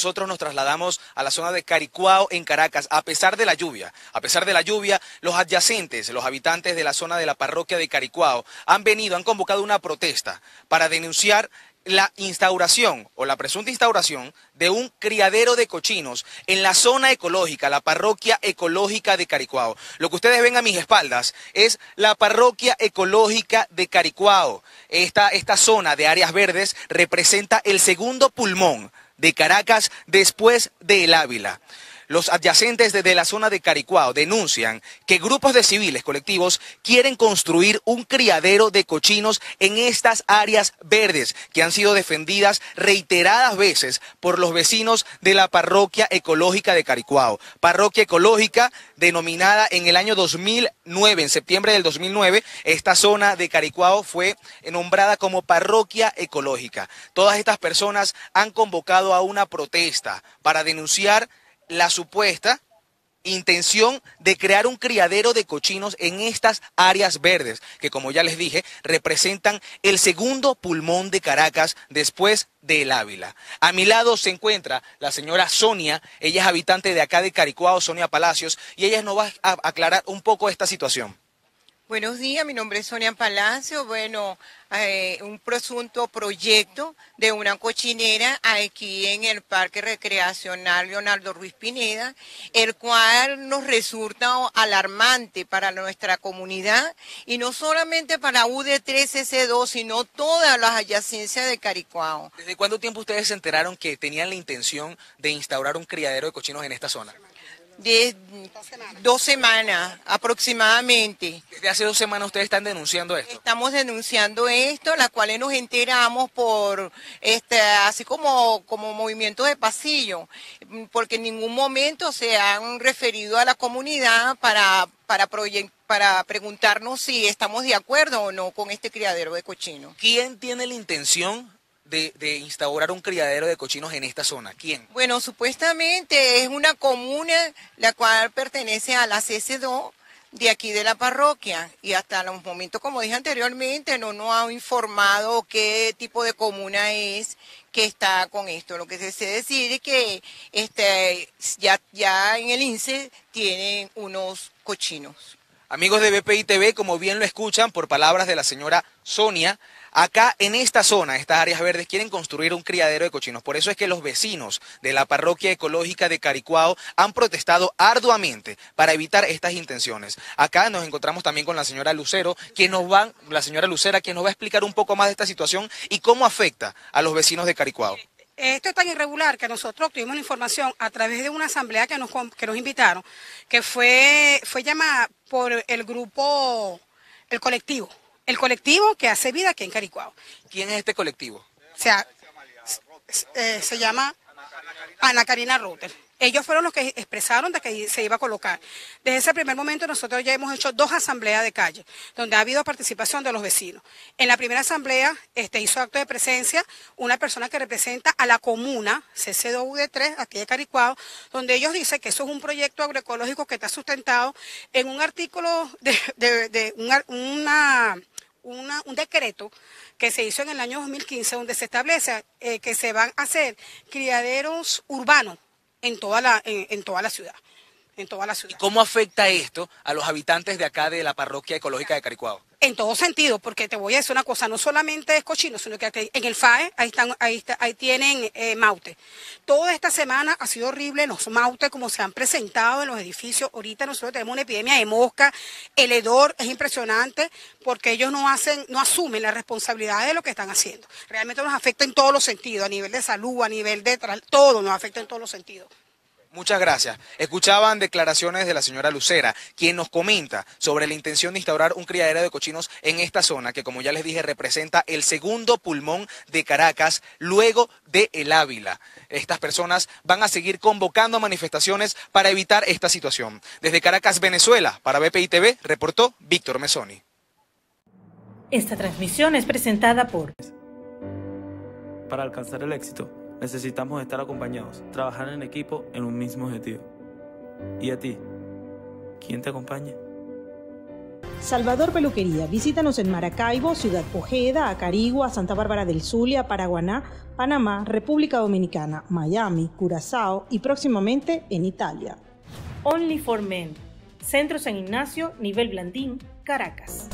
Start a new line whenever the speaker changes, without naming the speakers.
nosotros nos trasladamos a la zona de Caricuao, en Caracas, a pesar de la lluvia. A pesar de la lluvia, los adyacentes, los habitantes de la zona de la parroquia de Caricuao, han venido, han convocado una protesta para denunciar la instauración o la presunta instauración de un criadero de cochinos en la zona ecológica, la parroquia ecológica de Caricuao. Lo que ustedes ven a mis espaldas es la parroquia ecológica de Caricuao. Esta, esta zona de áreas verdes representa el segundo pulmón de Caracas después de El Ávila. Los adyacentes desde la zona de Caricuao denuncian que grupos de civiles colectivos quieren construir un criadero de cochinos en estas áreas verdes que han sido defendidas reiteradas veces por los vecinos de la parroquia ecológica de Caricuao. Parroquia ecológica denominada en el año 2009, en septiembre del 2009, esta zona de Caricuao fue nombrada como parroquia ecológica. Todas estas personas han convocado a una protesta para denunciar la supuesta intención de crear un criadero de cochinos en estas áreas verdes, que como ya les dije, representan el segundo pulmón de Caracas después del Ávila. A mi lado se encuentra la señora Sonia, ella es habitante de acá de Caricuao, Sonia Palacios, y ella nos va a aclarar un poco esta situación.
Buenos días, mi nombre es Sonia Palacio. Bueno, eh, un presunto proyecto de una cochinera aquí en el Parque Recreacional Leonardo Ruiz Pineda, el cual nos resulta alarmante para nuestra comunidad y no solamente para ud 3 s 2 sino todas las adyacencias de Caricuao.
¿Desde cuánto tiempo ustedes se enteraron que tenían la intención de instaurar un criadero de cochinos en esta zona?
de dos semanas
aproximadamente. Desde hace dos semanas ustedes están denunciando esto.
Estamos denunciando esto, la cual nos enteramos por este, así como, como movimiento de pasillo, porque en ningún momento se han referido a la comunidad para, para para preguntarnos si estamos de acuerdo o no con este criadero de cochino.
¿Quién tiene la intención de, instaurar un criadero de cochinos en esta zona? ¿Quién?
Bueno, supuestamente es una comuna la cual pertenece a la CC2 de aquí de la parroquia y hasta los momentos, como dije anteriormente, no nos ha informado qué tipo de comuna es que está con esto. Lo que se dice es que este, ya, ya en el INSE tienen unos
cochinos. Amigos de BPI TV, como bien lo escuchan por palabras de la señora Sonia, acá en esta zona, estas áreas verdes, quieren construir un criadero de cochinos. Por eso es que los vecinos de la parroquia ecológica de Caricuao han protestado arduamente para evitar estas intenciones. Acá nos encontramos también con la señora Lucero, quien nos va, la señora Lucera, quien nos va a explicar un poco más de esta situación y cómo afecta a los vecinos de Caricuao.
Esto es tan irregular que nosotros obtuvimos la información a través de una asamblea que nos, que nos invitaron, que fue, fue llamada por el grupo, el colectivo, el colectivo que hace vida aquí en Caricuao.
¿Quién es este colectivo?
O sea, eh, se llama Ana Karina Router. Ellos fueron los que expresaron de que se iba a colocar. Desde ese primer momento nosotros ya hemos hecho dos asambleas de calle, donde ha habido participación de los vecinos. En la primera asamblea este, hizo acto de presencia una persona que representa a la comuna v 3 aquí de Caricuado, donde ellos dicen que eso es un proyecto agroecológico que está sustentado en un artículo de, una un decreto que se hizo en el año 2015 donde se establece eh, que se van a hacer criaderos urbanos en toda la, en, toda la ciudad. En toda la ciudad.
¿Y cómo afecta esto a los habitantes de acá de la parroquia ecológica de Caricuao?
en todo sentido, porque te voy a decir una cosa, no solamente es cochino, sino que en el FAE, ahí, ahí, tienen eh, maute. Toda esta semana ha sido horrible los mautes como se han presentado en los edificios. Ahorita nosotros tenemos una epidemia de mosca, el hedor es impresionante, porque ellos no hacen, no asumen la responsabilidad de lo que están haciendo. Realmente nos afecta en todos los sentidos, a nivel de salud, a nivel de todo, nos afecta en todos los sentidos.
Muchas gracias. Escuchaban declaraciones de la señora Lucera, quien nos comenta sobre la intención de instaurar un criadero de cochinos en esta zona, que como ya les dije representa el segundo pulmón de Caracas luego de El Ávila. Estas personas van a seguir convocando manifestaciones para evitar esta situación. Desde Caracas, Venezuela, para BPI TV, reportó Víctor Mesoni.
Esta transmisión es presentada
por...
Para alcanzar el éxito necesitamos estar acompañados, trabajar en equipo en un mismo objetivo. ¿Y a ti? ¿Quién te acompaña?
Salvador Peluquería. Visítanos en Maracaibo, Ciudad Pojeda, Acarigua, Santa Bárbara del Zulia, Paraguaná, Panamá, República Dominicana, Miami, Curazao y próximamente en Italia.
Only for Men. Centro San Ignacio, Nivel Blandín, Caracas.